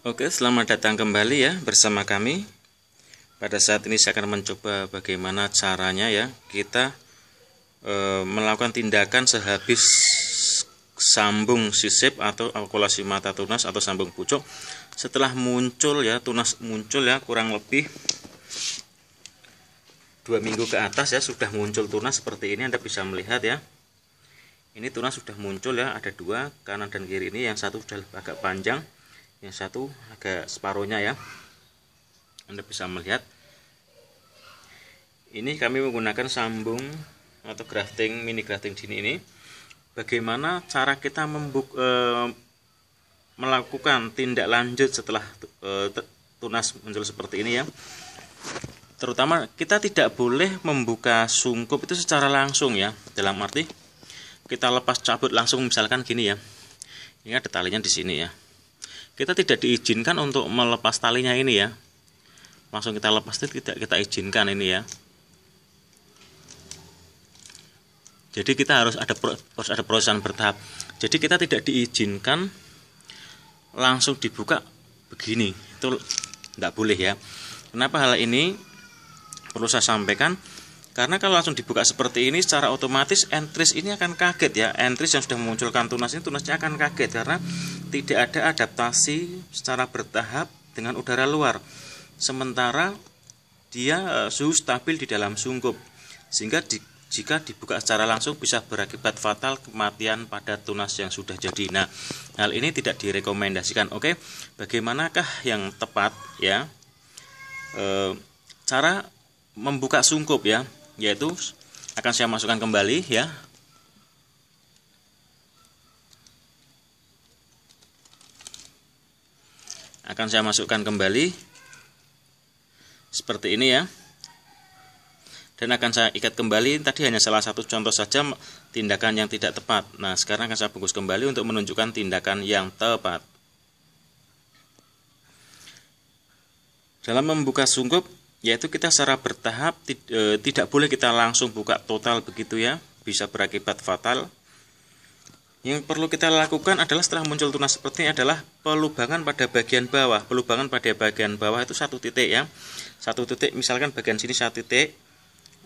Oke, selamat datang kembali ya bersama kami. Pada saat ini saya akan mencoba bagaimana caranya ya kita e, melakukan tindakan sehabis sambung sisip atau alkulasi mata tunas atau sambung pucuk setelah muncul ya tunas muncul ya kurang lebih dua minggu ke atas ya sudah muncul tunas seperti ini Anda bisa melihat ya ini tunas sudah muncul ya ada dua kanan dan kiri ini yang satu sudah agak panjang yang satu agak separuhnya ya Anda bisa melihat ini kami menggunakan sambung atau grafting mini grafting sini ini bagaimana cara kita membuk, e, melakukan tindak lanjut setelah e, tunas muncul seperti ini ya terutama kita tidak boleh membuka sungkup itu secara langsung ya dalam arti kita lepas cabut langsung misalkan gini ya ini ada talinya di sini ya kita tidak diizinkan untuk melepas talinya ini ya langsung kita lepas itu tidak kita izinkan ini ya jadi kita harus ada harus ada proses bertahap jadi kita tidak diizinkan langsung dibuka begini itu tidak boleh ya kenapa hal ini perlu saya sampaikan karena kalau langsung dibuka seperti ini secara otomatis entries ini akan kaget ya. Entries yang sudah memunculkan tunas ini tunasnya akan kaget karena tidak ada adaptasi secara bertahap dengan udara luar. Sementara dia eh, suhu stabil di dalam sungkup. Sehingga di, jika dibuka secara langsung bisa berakibat fatal kematian pada tunas yang sudah jadi. Nah, hal ini tidak direkomendasikan. Oke, bagaimanakah yang tepat ya? E, cara membuka sungkup ya yaitu akan saya masukkan kembali ya akan saya masukkan kembali seperti ini ya dan akan saya ikat kembali tadi hanya salah satu contoh saja tindakan yang tidak tepat nah sekarang akan saya bungkus kembali untuk menunjukkan tindakan yang tepat dalam membuka sungkup yaitu kita secara bertahap e, tidak boleh kita langsung buka total begitu ya bisa berakibat fatal yang perlu kita lakukan adalah setelah muncul tunas seperti ini adalah pelubangan pada bagian bawah pelubangan pada bagian bawah itu satu titik ya satu titik misalkan bagian sini satu titik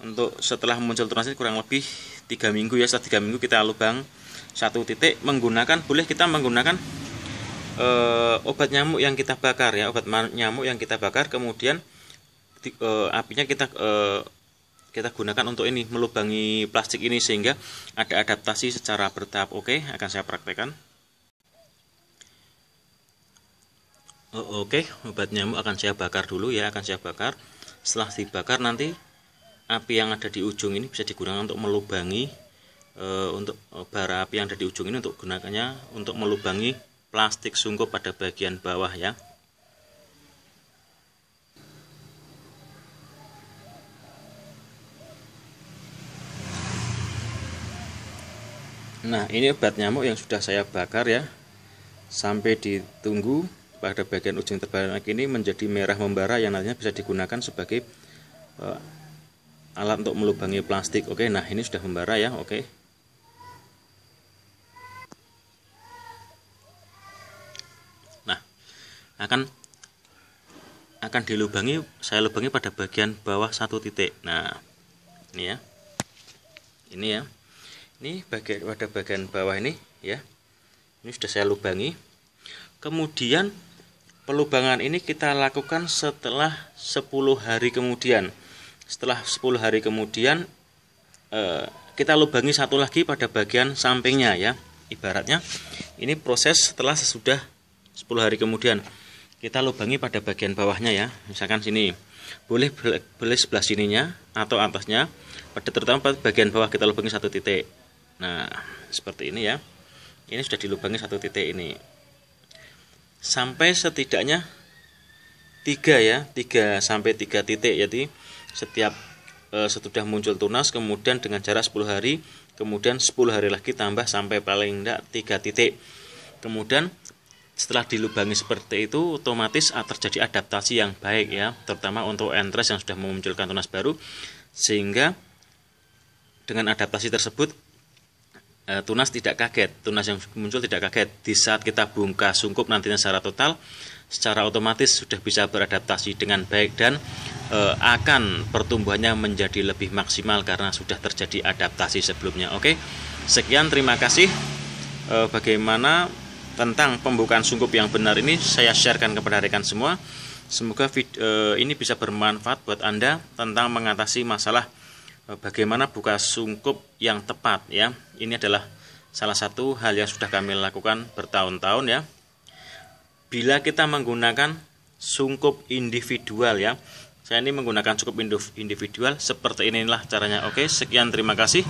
untuk setelah muncul tunas ini kurang lebih tiga minggu ya setelah tiga minggu kita lubang satu titik menggunakan boleh kita menggunakan e, obat nyamuk yang kita bakar ya obat nyamuk yang kita bakar kemudian di, uh, apinya kita uh, kita gunakan untuk ini melubangi plastik ini sehingga ada adaptasi secara bertahap. Oke, okay, akan saya praktekkan. Oh, Oke, okay. obat nyamuk akan saya bakar dulu ya, akan saya bakar. Setelah dibakar nanti api yang ada di ujung ini bisa digunakan untuk melubangi e, untuk bara api yang ada di ujung ini untuk gunakannya untuk melubangi plastik sungkup pada bagian bawah ya. Nah, ini obat nyamuk yang sudah saya bakar ya. Sampai ditunggu pada bagian ujung terbalik ini menjadi merah membara yang nantinya bisa digunakan sebagai eh, alat untuk melubangi plastik. Oke, nah ini sudah membara ya. Oke. Nah, akan akan dilubangi saya lubangi pada bagian bawah satu titik. Nah, ini ya. Ini ya ini bagian pada bagian bawah ini ya ini sudah saya lubangi kemudian pelubangan ini kita lakukan setelah 10 hari kemudian setelah 10 hari kemudian eh, kita lubangi satu lagi pada bagian sampingnya ya ibaratnya ini proses setelah sesudah 10 hari kemudian kita lubangi pada bagian bawahnya ya misalkan sini boleh boleh sebelah sininya atau atasnya pada terutama pada bagian bawah kita lubangi satu titik nah seperti ini ya ini sudah dilubangi satu titik ini sampai setidaknya tiga ya tiga sampai tiga titik jadi setiap e, muncul tunas kemudian dengan jarak 10 hari kemudian 10 hari lagi tambah sampai paling tidak tiga titik kemudian setelah dilubangi seperti itu otomatis terjadi adaptasi yang baik ya terutama untuk entres yang sudah memunculkan tunas baru sehingga dengan adaptasi tersebut Eh, tunas tidak kaget, tunas yang muncul tidak kaget. Di saat kita bongkar sungkup nantinya secara total, secara otomatis sudah bisa beradaptasi dengan baik dan e, akan pertumbuhannya menjadi lebih maksimal karena sudah terjadi adaptasi sebelumnya. Oke, sekian terima kasih. E, bagaimana tentang pembukaan sungkup yang benar ini saya sharekan kepada rekan semua. Semoga video, ini bisa bermanfaat buat Anda tentang mengatasi masalah Eh, bagaimana buka sungkup yang tepat ya. Ini adalah salah satu hal yang sudah kami lakukan bertahun-tahun ya. Bila kita menggunakan sungkup individual ya. Saya ini menggunakan sungkup individual seperti inilah caranya. Oke, sekian terima kasih.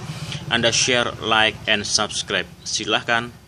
Anda share, like and subscribe. Silahkan